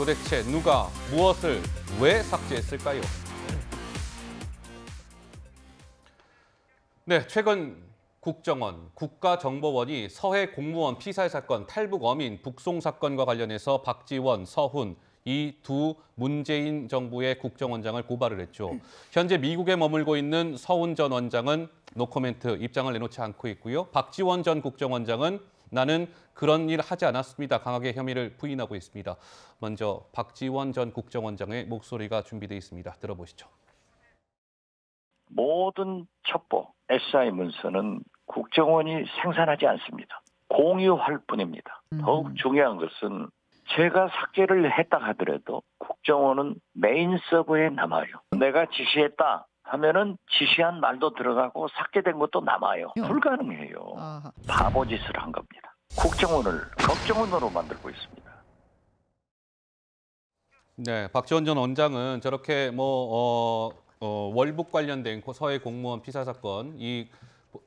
도대체 누가 무엇을 왜 삭제했을까요? 네, 최근 국정원, 국가정보원이 서해 공무원 피살 사건 탈북 어민 북송 사건과 관련해서 박지원, 서훈, 이 두 문재인 정부의 국정원장을 고발을 했죠. 현재 미국에 머물고 있는 서훈 전 원장은 노코멘트 입장을 내놓지 않고 있고요. 박지원 전 국정원장은 나는 그런 일 하지 않았습니다. 강하게 혐의를 부인하고 있습니다. 먼저 박지원 전 국정원장의 목소리가 준비되어 있습니다. 들어보시죠. 모든 첩보, SI 문서는 국정원이 생산하지 않습니다. 공유할 뿐입니다. 음. 더욱 중요한 것은 제가 삭제를 했다 하더라도 국정원은 메인 서버에 남아요. 내가 지시했다 하면은 지시한 말도 들어가고 삭제된 것도 남아요. 음. 불가능해요. 바보짓을 한 겁니다. 국정원을 걱정원으로 만들고 있습니다. 네, 박지원 전 원장은 저렇게 뭐 어, 어, 월북 관련된 서해 공무원 피사 사건 이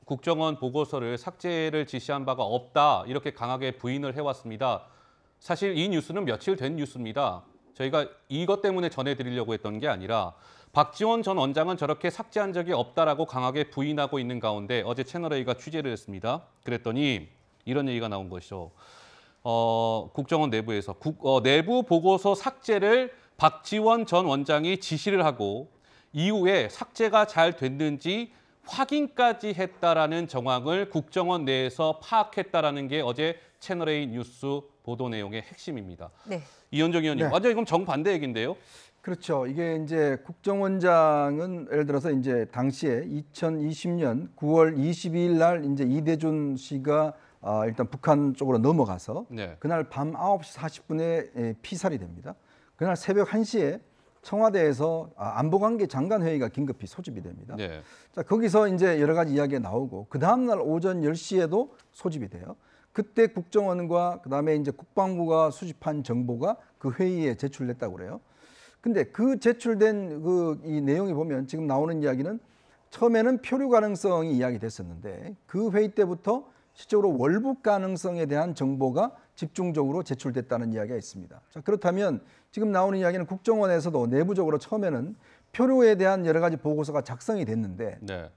국정원 보고서를 삭제를 지시한 바가 없다 이렇게 강하게 부인을 해왔습니다. 사실 이 뉴스는 며칠 된 뉴스입니다. 저희가 이것 때문에 전해드리려고 했던 게 아니라 박지원 전 원장은 저렇게 삭제한 적이 없다라고 강하게 부인하고 있는 가운데 어제 채널A가 취재를 했습니다. 그랬더니 이런 얘기가 나온 것이죠. 어, 국정원 내부에서 국, 어, 내부 보고서 삭제를 박지원 전 원장이 지시를 하고 이후에 삭제가 잘 됐는지 확인까지 했다라는 정황을 국정원 내에서 파악했다라는 게 어제 채널A 뉴스 보도 내용의 핵심입니다. 네. 이현정 의원님, 네. 완전히 그 정반대 얘기인데요. 그렇죠. 이게 이제 국정원장은 예를 들어서 이제 당시에 2020년 9월 22일 날 이제 이대준 씨가 어, 일단 북한 쪽으로 넘어가서 네. 그날 밤 9시 40분에 예, 피살이 됩니다. 그날 새벽 1시에 청와대에서 아, 안보관계 장관회의가 긴급히 소집이 됩니다. 네. 자, 거기서 이제 여러 가지 이야기가 나오고 그 다음 날 오전 10시에도 소집이 돼요. 그때 국정원과 그다음에 이제 국방부가 수집한 정보가 그 회의에 제출됐다고 그래요. 근데 그 제출된 그이 내용이 보면 지금 나오는 이야기는 처음에는 표류 가능성이 이야기됐었는데 그 회의 때부터 실제로 월북 가능성에 대한 정보가 집중적으로 제출됐다는 이야기가 있습니다. 자, 그렇다면 지금 나오는 이야기는 국정원에서도 내부적으로 처음에는 표류에 대한 여러 가지 보고서가 작성이 됐는데 네.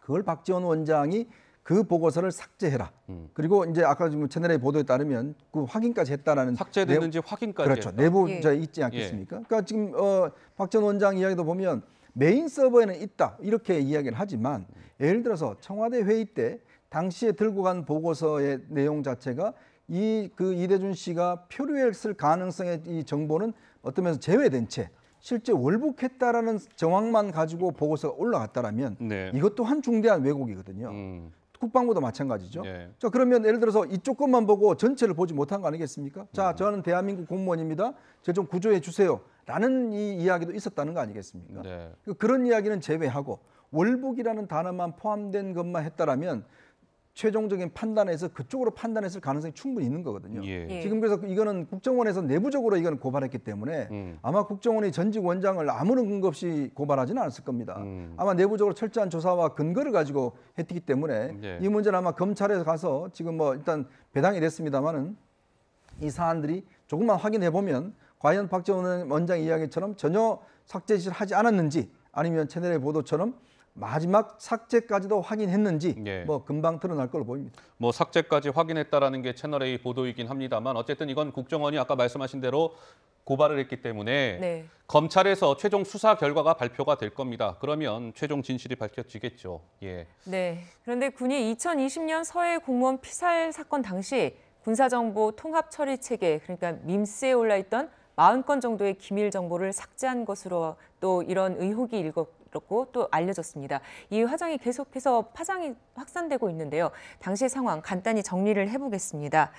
그걸 박지원 원장이 그 보고서를 삭제해라. 음. 그리고 이제 아까 지금 채널의 보도에 따르면 그 확인까지 했다라는 삭제됐는지 내부, 확인까지 그렇죠. 했다. 내부 예. 있지 않겠습니까? 예. 그러니까 지금 어, 박지원 원장 이야기도 보면 메인 서버에는 있다 이렇게 이야기를 하지만 예를 들어서 청와대 회의 때 당시에 들고 간 보고서의 내용 자체가 이 그 이대준 씨가 표류했을 가능성의 이 정보는 어떤 면에서 제외된 채 실제 월북했다라는 정황만 가지고 보고서가 올라갔다라면 네. 이것 또한 중대한 왜곡이거든요. 음. 국방부도 마찬가지죠. 예. 자 그러면 예를 들어서 이쪽 것만 보고 전체를 보지 못한 거 아니겠습니까? 자 음. 저는 대한민국 공무원입니다. 저좀 구조해 주세요. 라는 이 이야기도 있었다는 거 아니겠습니까? 네. 그, 그런 이야기는 제외하고 월북이라는 단어만 포함된 것만 했다라면 최종적인 판단에서 그쪽으로 판단했을 가능성이 충분히 있는 거거든요. 예. 예. 지금 그래서 이거는 국정원에서 내부적으로 이거는 고발했기 때문에 음. 아마 국정원이 전직 원장을 아무런 근거 없이 고발하지는 않았을 겁니다. 음. 아마 내부적으로 철저한 조사와 근거를 가지고 했기 때문에 예. 이 문제는 아마 검찰에 서 가서 지금 뭐 일단 배당이 됐습니다만은 이 사안들이 조금만 확인해 보면 과연 박정원 원장 이야기처럼 전혀 삭제질 하지 않았는지 아니면 채널의 보도처럼 마지막 삭제까지도 확인했는지 예. 뭐 금방 드러날 걸로 보입니다. 뭐 삭제까지 확인했다라는 게 채널 A 보도이긴 합니다만 어쨌든 이건 국정원이 아까 말씀하신 대로 고발을 했기 때문에 네. 검찰에서 최종 수사 결과가 발표가 될 겁니다. 그러면 최종 진실이 밝혀지겠죠. 예. 네. 그런데 군이 2020년 서해 공무원 피살 사건 당시 군사정보 통합 처리 체계 그러니까 밈스에 올라 있던 40건 정도의 기밀 정보를 삭제한 것으로 또 이런 의혹이 일었고 또 알려졌습니다. 이 화장이 계속해서 파장이 확산되고 있는데요. 당시 의 상황 간단히 정리를 해보겠습니다.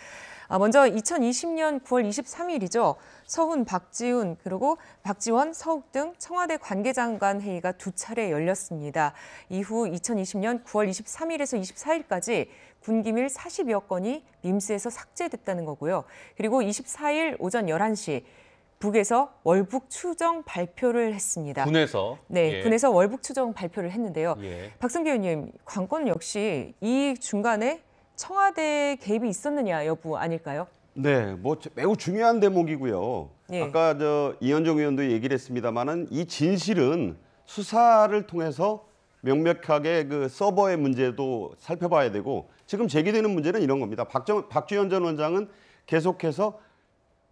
아, 먼저 2020년 9월 23일이죠. 서훈, 박지훈, 그리고 박지원, 서욱 등 청와대 관계장관 회의가 두 차례 열렸습니다. 이후 2020년 9월 23일에서 24일까지 군기밀 40여 건이 밈스에서 삭제됐다는 거고요. 그리고 24일 오전 11시 북에서 월북 추정 발표를 했습니다. 군에서 네, 예. 군에서 월북 추정 발표를 했는데요. 예. 박승기 의원님, 관건 역시 이 중간에 청와대 개입이 있었느냐 여부 아닐까요? 네, 뭐 매우 중요한 대목이고요. 예. 아까 저 이현정 의원도 얘기를 했습니다만은 이 진실은 수사를 통해서 명백하게 그 서버의 문제도 살펴봐야 되고 지금 제기되는 문제는 이런 겁니다. 박정, 박주현 전 원장은 계속해서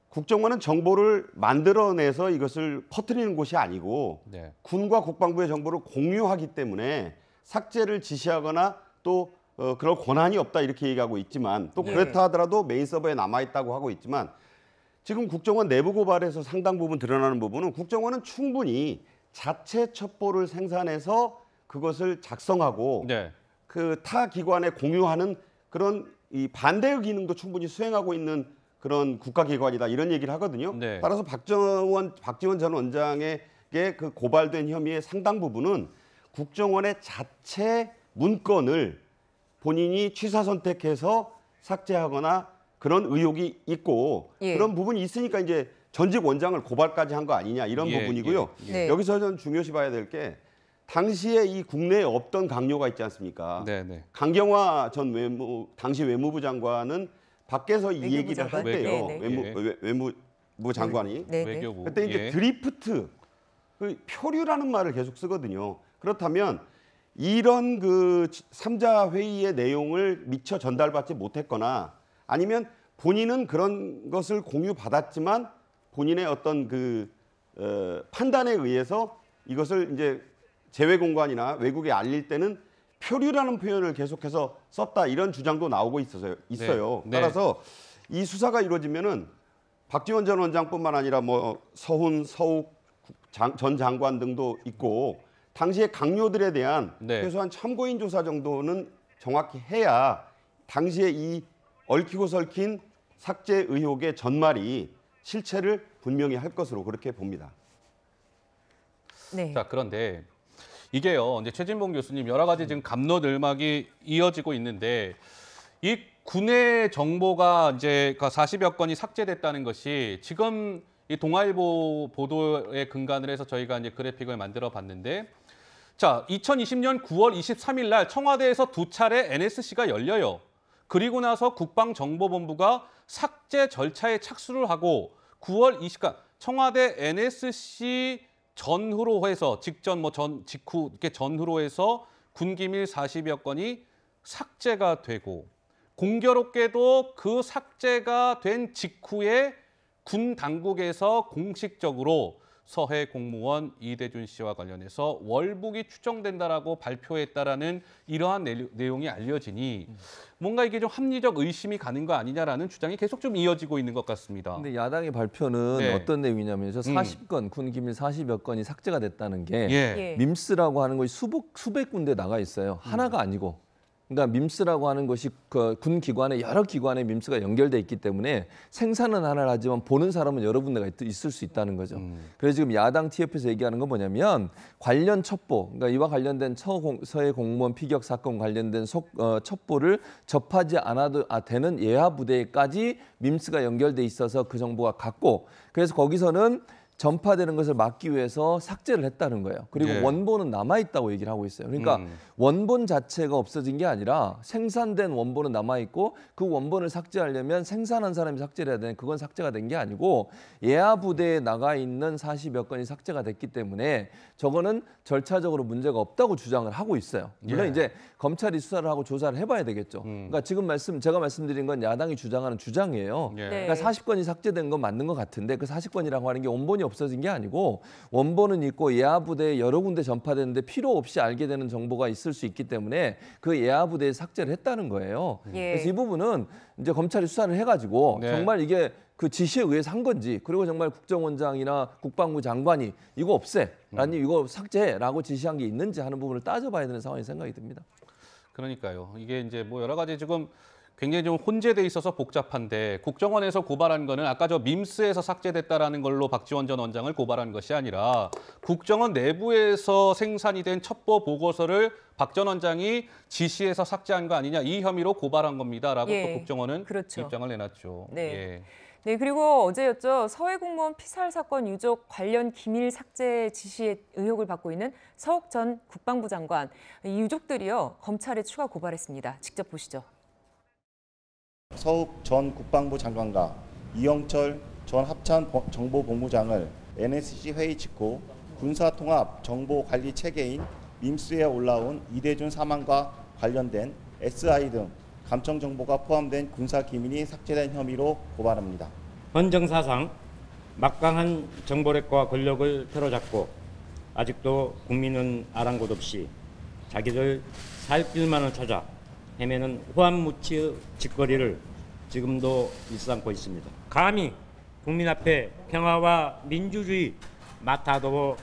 국정원은 정보를 만들어내서 이것을 퍼뜨리는 곳이 아니고 네. 군과 국방부의 정보를 공유하기 때문에 삭제를 지시하거나 또 어, 그럴 권한이 없다 이렇게 얘기하고 있지만 또 네. 그렇다 하더라도 메인 서버에 남아 있다고 하고 있지만 지금 국정원 내부 고발에서 상당 부분 드러나는 부분은 국정원은 충분히 자체 첩보를 생산해서 그것을 작성하고 네. 그타 기관에 공유하는 그런 이 반대의 기능도 충분히 수행하고 있는 그런 국가기관이다 이런 얘기를 하거든요. 네. 따라서 박정원 박지원 전 원장에게 그 고발된 혐의의 상당 부분은 국정원의 자체 문건을 본인이 취사 선택해서 삭제하거나 그런 의혹이 있고 예. 그런 부분이 있으니까 이제 전직 원장을 고발까지 한 거 아니냐 이런 예, 부분이고요. 예, 예. 네. 여기서 는 중요시 봐야 될 게 당시에 이 국내에 없던 강요가 있지 않습니까? 네네. 네. 강경화 전 외무 당시 외무부 장관은 밖에서 이 얘기를 할 때요. 네, 네. 외무, 외- 외무부 네. 장관이 네, 네. 외교부. 그때 이제 예. 드리프트, 그 표류라는 말을 계속 쓰거든요. 그렇다면 이런 그 삼자 회의의 내용을 미처 전달받지 못했거나 아니면 본인은 그런 것을 공유받았지만 본인의 어떤 그 어, 판단에 의해서 이것을 이제 제외 공관이나 외국에 알릴 때는 표류라는 표현을 계속해서 썼다 이런 주장도 나오고 있어서 네. 있어요. 네. 따라서 이 수사가 이루어지면은 박지원 전 원장뿐만 아니라 뭐 서훈, 서욱 장, 전 장관 등도 있고 당시의 강요들에 대한 네. 최소한 참고인 조사 정도는 정확히 해야 당시에 이 얽히고 설킨 삭제 의혹의 전말이 실체를 분명히 할 것으로 그렇게 봅니다. 네. 자 그런데 이게요. 이제 최진봉 교수님 여러 가지 지금 감론 을막이 이어지고 있는데 이 군의 정보가 이제 40여 그러니까 건이 삭제됐다는 것이 지금 이 동아일보 보도에 근간을 해서 저희가 이제 그래픽을 만들어 봤는데 자, 2020년 9월 23일 날 청와대에서 두 차례 NSC가 열려요. 그리고 나서 국방정보본부가 삭제 절차에 착수를 하고 9월 20일 그러니까 청와대 NSC 전후로 해서 직전 뭐 전 직후 이렇게 전후로 해서 군기밀 40여 건이 삭제가 되고 공교롭게도 그 삭제가 된 직후에 군 당국에서 공식적으로 서해 공무원 이대준 씨와 관련해서 월북이 추정된다라고 발표했다라는 이러한 내용이 알려지니 뭔가 이게 좀 합리적 의심이 가는 거 아니냐라는 주장이 계속 좀 이어지고 있는 것 같습니다. 근데 야당의 발표는 네. 어떤 내용이냐면 서 40건 음. 군 기밀 40여 건이 삭제가 됐다는 게 예. 예. 밈스라고 하는 것이 수백 수백 군데 나가 있어요. 하나가 아니고 그러니까 밈스라고 하는 것이 그 군 기관의 여러 기관의 밈스가 연결돼 있기 때문에 생산은 하나를 하지만 보는 사람은 여러 군데가 있을 수 있다는 거죠. 음. 그래서 지금 야당 TF에서 얘기하는 건 뭐냐면 관련 첩보, 그러니까 이와 관련된 처공, 서해 공무원 피격 사건 관련된 속, 어, 첩보를 접하지 않아도 아, 되는 예하 부대까지 밈스가 연결돼 있어서 그 정보가 갔고 그래서 거기서는 전파되는 것을 막기 위해서 삭제를 했다는 거예요. 그리고 예. 원본은 남아 있다고 얘기를 하고 있어요. 그러니까 음. 원본 자체가 없어진 게 아니라 생산된 원본은 남아 있고 그 원본을 삭제하려면 생산한 사람이 삭제를 해야 되는 그건 삭제가 된 게 아니고 예하 부대에 나가 있는 40여 건이 삭제가 됐기 때문에 저거는 절차적으로 문제가 없다고 주장을 하고 있어요. 물론 예. 이제 검찰이 수사를 하고 조사를 해봐야 되겠죠. 음. 그러니까 지금 말씀 제가 말씀드린 건 야당이 주장하는 주장이에요. 예. 네. 그러니까 40건이 삭제된 건 맞는 것 같은데 그 40건이라고 하는 게 원본이 없어진 게 아니고 원본은 있고 예하 부대에 여러 군데 전파되는데 필요 없이 알게 되는 정보가 있을 수 있기 때문에 그 예하 부대에 삭제를 했다는 거예요. 예. 그래서 이 부분은 이제 검찰이 수사를 해가지고 네. 정말 이게 그 지시에 의해서 한 건지 그리고 정말 국정원장이나 국방부 장관이 이거 없애 아니 음. 이거 삭제라고 지시한 게 있는지 하는 부분을 따져봐야 되는 상황이 생각이 듭니다. 그러니까요. 이게 이제 뭐 여러 가지 지금 굉장히 좀 혼재돼 있어서 복잡한데 국정원에서 고발한 거는 아까 저 밈스에서 삭제됐다라는 걸로 박지원 전 원장을 고발한 것이 아니라 국정원 내부에서 생산이 된 첩보 보고서를 박 전 원장이 지시해서 삭제한 거 아니냐 이 혐의로 고발한 겁니다라고 예, 또 국정원은 그렇죠. 입장을 내놨죠. 네. 예. 네, 그리고 어제였죠. 서해 공무원 피살 사건 유족 관련 기밀 삭제 지시 의혹을 받고 있는 서욱 전 국방부 장관. 이 유족들이요. 검찰에 추가 고발했습니다. 직접 보시죠. 서욱 전 국방부 장관과 이영철 전 합참 정보본부장을 NSC 회의 직후 군사통합 정보관리 체계인 밈스에 올라온 이대준 사망과 관련된 SI 등 감청 정보가 포함된 군사 기밀이 삭제된 혐의로 고발합니다. 헌 정사상 막강한 정보력과 권력을 틀어잡고 아직도 국민은 아랑곳 없이 자기들 살 길만을 찾아 헤매는 호암무치 의짓거리를 지금도 일삼고 있습니다. 감히 국민 앞에 평화와 민주주의 마타도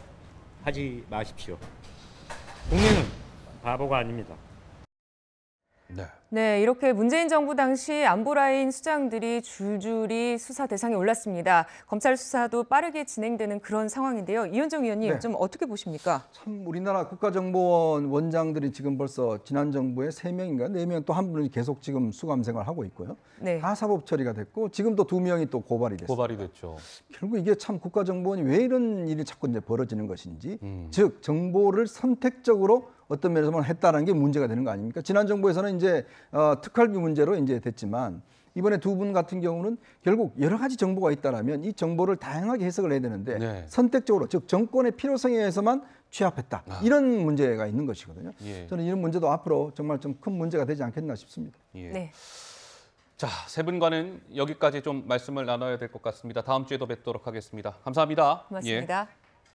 하지 마십시오. 국민은 바보가 아닙니다. 네. 네, 이렇게 문재인 정부 당시 안보라인 수장들이 줄줄이 수사 대상에 올랐습니다. 검찰 수사도 빠르게 진행되는 그런 상황인데요. 이현정 위원님, 네. 좀 어떻게 보십니까? 참 우리나라 국가정보원 원장들이 지금 벌써 지난 정부에 3명인가4명또 한 분은 계속 지금 수감 생활하고 있고요. 네. 다 사법 처리가 됐고 지금 또2 명이 또 고발이 됐어요. 고발이 됐죠. 결국 이게 참 국가정보원이 왜 이런 일이 자꾸 이제 벌어지는 것인지 음. 즉 정보를 선택적으로 어떤 면에서 만 뭐 했다는 게 문제가 되는 거 아닙니까? 지난 정부에서는 이제 어, 특활비 문제로 이제 됐지만 이번에 두 분 같은 경우는 결국 여러 가지 정보가 있다라면 이 정보를 다양하게 해석을 해야 되는데 네. 선택적으로 즉 정권의 필요성에 의해서만 취합했다 아. 이런 문제가 있는 것이거든요. 예. 저는 이런 문제도 앞으로 정말 좀 큰 문제가 되지 않겠나 싶습니다. 예. 네. 자, 세 분과는 여기까지 좀 말씀을 나눠야 될 것 같습니다. 다음 주에 도 뵙도록 하겠습니다. 감사합니다. 예. 고맙습니다. 예.